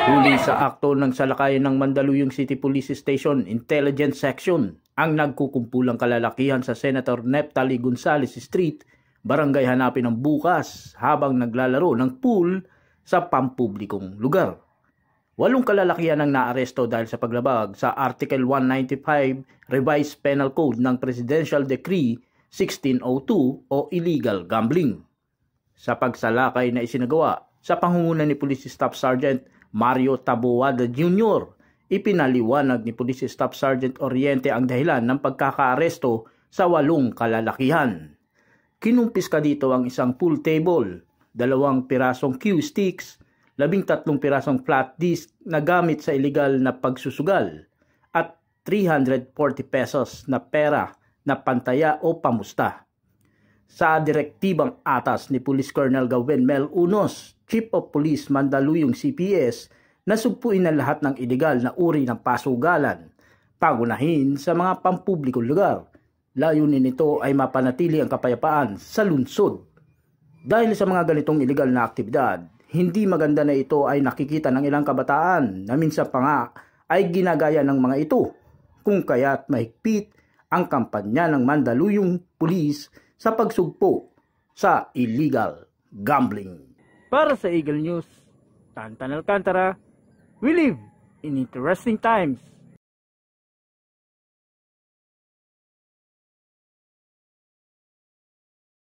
Huli sa akto ng salakayan ng Mandaluyong City Police Station Intelligence Section ang nagkukumpulang kalalakihan sa Senator Neptali Gonzales Street, barangay hanapin ng bukas habang naglalaro ng pool sa pampublikong lugar. Walong kalalakihan ang naaresto dahil sa paglabag sa Article 195 Revised Penal Code ng Presidential Decree 1602 o illegal gambling. Sa pagsalakay na isinagawa sa pangungunan ni Police Staff Sergeant Mario Tabuada Jr. Ipinaliwanag ni Police Staff Sergeant Oriente ang dahilan ng pagkakaaresto sa walong kalalakihan. Kinumpiska dito ang isang pool table, dalawang pirasong cue sticks, labing tatlong pirasong flat disc na gamit sa ilegal na pagsusugal, at 340 pesos na pera na pantaya o pamusta. Sa direktibang atas ni Police Colonel Gawin Mel Unos, Chief of Police Mandaluyong CPS na sugpuin ang lahat ng ilegal na uri ng pasugalan, pagunahin sa mga pampublikong lugar. Layunin nito ay mapanatili ang kapayapaan sa lungsod. Dahil sa mga ganitong ilegal na aktibidad, hindi maganda na ito ay nakikita ng ilang kabataan na minsan pa nga ay ginagaya ng mga ito kung kaya't mahigpit ang kampanya ng Mandaluyong Police sa pagsugpo sa illegal gambling. Para sa Eagle News, Tantan Alcantara, we live in interesting times.